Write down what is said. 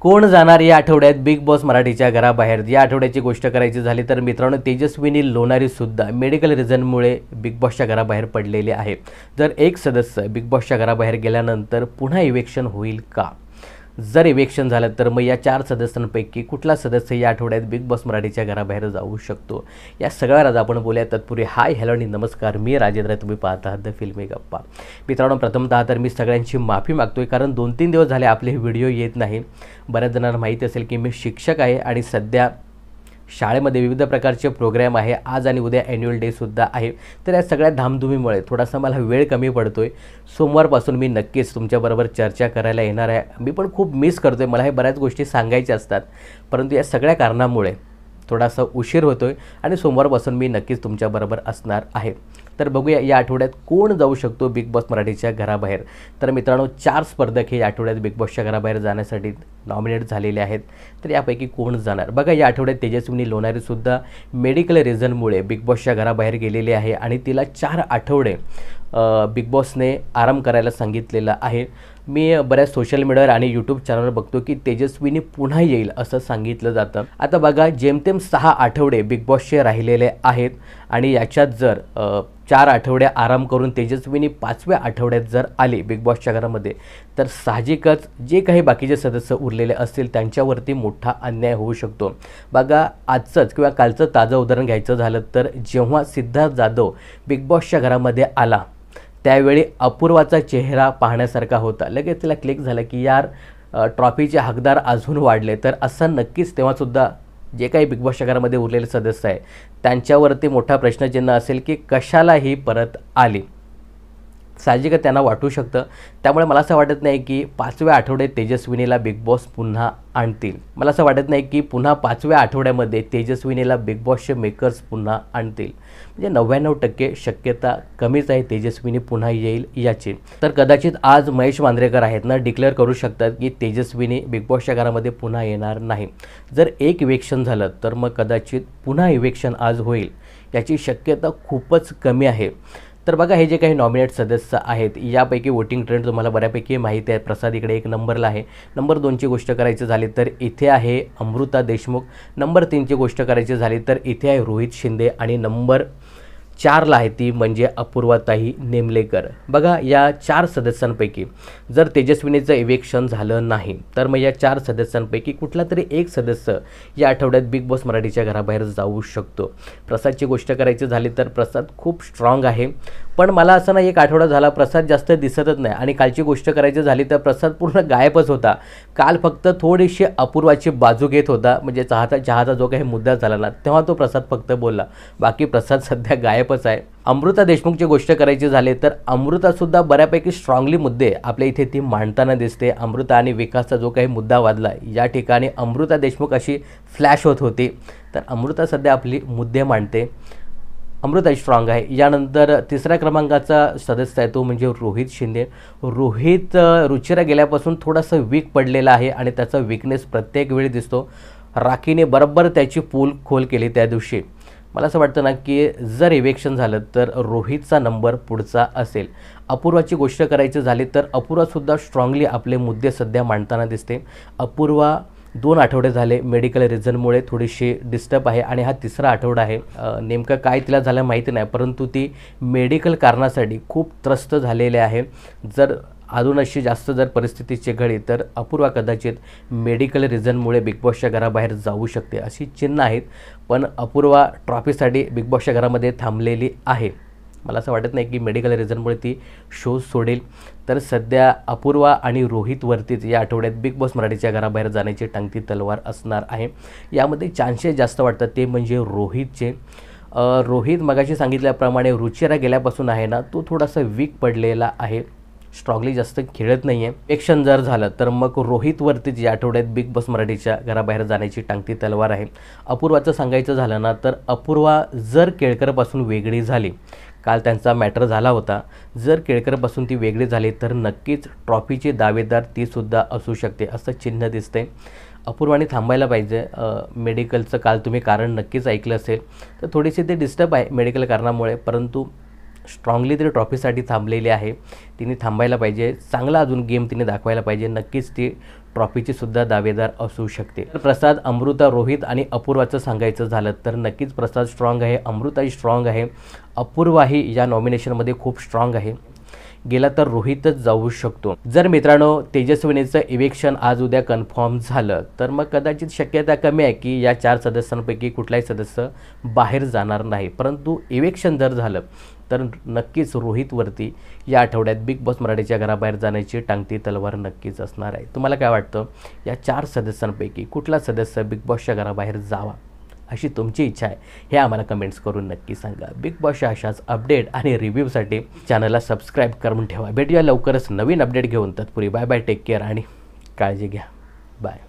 कोण जाणार या आठवड्यात बिग बॉस मराठीच्या घराबाहेर या आठवड्याची गोष्ट करायची झाली तर मित्रांनो तेजस्विनी लोणारी सुद्धा मेडिकल रिझनमुळे बिग बॉसच्या घराबाहेर पडलेले आहे जर एक सदस्य बिग बॉसच्या घराबाहेर गेल्यानंतर पुन्हा इवेक्शन होईल का जर इवेक्शन झालं तर मग या चार सदस्यांपैकी कुठला सदस्य या आठवड्यात बिग बॉस मराठीच्या घराबाहेर जाऊ शकतो या सगळ्या आज आपण बोलूया तत्पूर्वी हाय हॅलो आणि नमस्कार मी राजेंद्र तुम्ही पाहत आहात द फिल्मी गप्पा मित्रांनो प्रथमतः तर मी सगळ्यांची माफी मागतो कारण दोन तीन दिवस झाले आपले व्हिडिओ येत नाही बऱ्याच जणांना माहिती असेल की मी शिक्षक आहे आणि सध्या शाळेमध्ये विविध प्रकारचे प्रोग्रॅम आहे आज आणि उद्या ॲन्युअल डेसुद्धा आहे तर या सगळ्या धामधुमीमुळे थोडासा मला वेळ कमी पडतो आहे सोमवारपासून मी नक्कीच तुमच्याबरोबर चर्चा करायला येणार आहे मी पण खूप मिस करतो आहे मला हे बऱ्याच गोष्टी सांगायच्या असतात परंतु या सगळ्या कारणामुळे थोडासा उशीर होतो आहे आणि सोमवारपासून मी नक्कीच तुमच्याबरोबर असणार आहे तर बघूया या आठवड्यात कोण जाऊ शकतो बिग बॉस मराठीच्या घराबाहेर तर मित्रांनो चार स्पर्धक हे या आठवड्यात बिग बॉसच्या घराबाहेर जाण्यासाठी नॉमिनेट झालेले आहेत तर यापैकी कोण जाणार बघा या आठवड्यात तेजस्विनी लोणारीसुद्धा मेडिकल रिझनमुळे बिग बॉसच्या घराबाहेर गेलेली आहे आणि तिला चार आठवडे बिग बॉसने आराम करायला सांगितलेलं आहे मी बऱ्याच सोशल मीडियावर आणि यूट्यूब चॅनलवर बघतो की तेजस्वीने पुन्हा येईल असं सांगितलं जातं आता बघा जेमतेम सहा आठवडे बिग बॉसचे राहिलेले आहेत आणि याच्यात जर चार आठवडे आराम करून तेजस्वीनी पाचव्या आठवड्यात जर आले बिग बॉसच्या घरामध्ये तर साहजिकच जे काही बाकीचे सदस्य उरलेले असतील त्यांच्यावरती मोठा अन्याय होऊ शकतो बघा आजचंच किंवा कालचं ताजं उदाहरण घ्यायचं झालं तर जेव्हा सिद्धार्थ जाधव बिग बॉसच्या घरामध्ये आला त्यावेळी अपूर्वाचा चेहरा पाहण्यासारखा होता लगेच तिला क्लिक झालं की यार ट्रॉफीचे हकदार अजून वाढले तर असं नक्कीच तेव्हासुद्धा जे काही बिग बॉस शहरामध्ये उरलेले सदस्य आहे त्यांच्यावरती मोठा प्रश्नचिन्ह असेल की कशाला ही परत आली साहजिकच त्यांना वाटू शकतं त्यामुळे मला असं वाटत नाही की पाचव्या आठवड्यात तेजस्विनीला बिग बॉस पुन्हा आणतील मला असं वाटत नाही की पुन्हा पाचव्या आठवड्यामध्ये तेजस्विनीला बिग बॉसचे मेकर्स पुन्हा आणतील म्हणजे नव्याण्णव टक्के शक्यता कमीच आहे तेजस्विनी पुन्हा येईल याची तर कदाचित आज महेश मांद्रेकर आहेत ना डिक्लेअर करू शकतात की तेजस्विनी बिग बॉसच्या घरामध्ये पुन्हा येणार नाही जर एक इवेक्शन झालं तर मग कदाचित पुन्हा इवेक्शन आज होईल याची शक्यता खूपच कमी आहे तर बघा हे जे काही नॉमिनेट सदस्य आहेत यापैकी वोटिंग ट्रेंड तुम्हाला बऱ्यापैकी माहिती आहे प्रसाद इकडे एक नंबरला आहे नंबर दोनची गोष्ट करायची झाली तर इथे आहे अमृता देशमुख नंबर तीनची गोष्ट करायची झाली तर इथे आहे रोहित शिंदे आणि नंबर चारला आहे ती म्हणजे अपूर्वाताई नेमलेकर बघा या चार सदस्यांपैकी जर तेजस्विनीचं इवेक्शन झालं नाही तर मग या चार सदस्यांपैकी कुठला तरी एक सदस्य या आठवड्यात बिग बॉस मराठीच्या घराबाहेर जाऊ शकतो प्रसादची गोष्ट करायची झाली तर प्रसाद खूप स्ट्रॉंग आहे पण मला असं नाही एक आठवडा झाला प्रसाद जास्त दिसतच नाही आणि कालची गोष्ट करायची झाली तर प्रसाद पूर्ण गायबच होता काल फक्त थोडीशी अपूर्वाची बाजू घेत होता म्हणजे चहाचा चहाचा जो काही मुद्दा झाला ना तेव्हा तो प्रसाद फक्त बोलला बाकी प्रसाद सध्या गायबच आहे अमृता देशमुखची गोष्ट करायची झाली तर अमृतासुद्धा बऱ्यापैकी स्ट्रॉंगली मुद्दे आपल्या इथे ती मांडताना दिसते अमृता आणि विकासचा जो काही मुद्दा वाजला या ठिकाणी अमृता देशमुख अशी फ्लॅश होत होती तर अमृता सध्या आपली मुद्दे मांडते अमृता स्ट्रॉंग आहे यानंतर तिसऱ्या क्रमांकाचा सदस्य आहे तो म्हणजे रोहित शिंदे रोहित रुचिरा गेल्यापासून थोडासा वीक पडलेला आहे आणि त्याचा वीकनेस प्रत्येक वेळी दिसतो राखीने बरोबर त्याची पूल खोल केली त्या दिवशी मला असं वाटतं ना की जर इवेक्शन झालं तर रोहितचा नंबर पुढचा असेल अपूर्वाची गोष्ट करायची झाली तर अपूर्वासुद्धा स्ट्रॉंगली आपले मुद्दे सध्या मांडताना दिसते अपूर्वा दोन आठवडे झाले मेडिकल रिझनमुळे थोडीशी डिस्टर्ब आहे आणि हा तिसरा आठवडा आहे नेमकं काय तिला झालं माहिती नाही परंतु ती मेडिकल कारणासाठी खूप त्रस्त झालेली आहे जर अजून अशी जास्त जर परिस्थिती चिघळी तर अपूर्वा कदाचित मेडिकल रिझनमुळे बिग बॉसच्या घराबाहेर जाऊ शकते अशी चिन्ह आहेत पण अपूर्वा ट्रॉफीसाठी बिग बॉसच्या घरामध्ये थांबलेली आहे मला असं वाटत नाही की मेडिकल रिझनमुळे ती शो सोडेल तर सध्या अपूर्वा आणि रोहितवरतीच या आठवड्यात बिग बॉस मराठीच्या घराबाहेर जाण्याची टंगती तलवार असणार आहे यामध्ये चान्सेस जास्त वाटतात ते म्हणजे रोहितचे रोहित मगाशी सांगितल्याप्रमाणे रुचिरा गेल्यापासून आहे ना तो थोडासा वीक पडलेला आहे स्ट्रॉंगली जास्त खेळत नाही आहे एक्शन जर झालं तर मग रोहितवरतीच या आठवड्यात बिग बॉस मराठीच्या घराबाहेर जाण्याची टांगती तलवार आहे अपूर्वाचं सांगायचं झालं ना तर अपूर्वा जर केळकरपासून वेगळी झाली काल त्यांचा मॅटर झाला होता जर केळकरपासून ती वेगळी झाली तर नक्कीच ट्रॉफीचे दावेदार तीसुद्धा असू शकते असं चिन्ह दिसते अपूर्वाने थांबायला पाहिजे मेडिकलचं काल तुम्ही कारण नक्कीच ऐकलं असेल तर थोडीशी ते डिस्टर्ब आहे मेडिकल कारणामुळे परंतु स्ट्रॉंगली तरी ट्रॉफीसाठी थांबलेली आहे तिने थांबायला पाहिजे चांगला अजून गेम तिने दाखवायला पाहिजे नक्कीच ती ट्रॉफीची सुद्धा दावेदार असू शकते प्रसाद अमृता रोहित आणि अपूर्वाचं सांगायचं झालं तर नक्कीच प्रसाद स्ट्रॉंग आहे अमृताही स्ट्रॉंग आहे अपूर्वाही या नॉमिनेशनमध्ये खूप स्ट्रॉंग आहे गेला तर रोहितच जाऊ शकतो जर मित्रांनो तेजस्विनीचं इवेक्शन आज उद्या कन्फर्म झालं तर मग कदाचित शक्यता कमी आहे की या चार सदस्यांपैकी कुठलाही सदस्य बाहेर जाणार नाही परंतु इवेक्शन जर झालं तर नक्कीच रोहितवरती या आठवड्यात बिग बॉस मराठीच्या घराबाहेर जाण्याची टांगती तलवार नक्कीच असणार आहे तुम्हाला काय वाटतं या चार सदस्यांपैकी कुठला सदस्य बिग बॉसच्या घराबाहेर जावा अशी तुमची इच्छा आहे हे आम्हाला कमेंट्स करून नक्की सांगा बिग बॉसच्या अशाच अपडेट आणि रिव्ह्यूसाठी चॅनलला सबस्क्राईब करून ठेवा भेटूया लवकरच नवीन अपडेट घेऊन तत्पुरी बाय बाय टेक केअर आणि काळजी घ्या बाय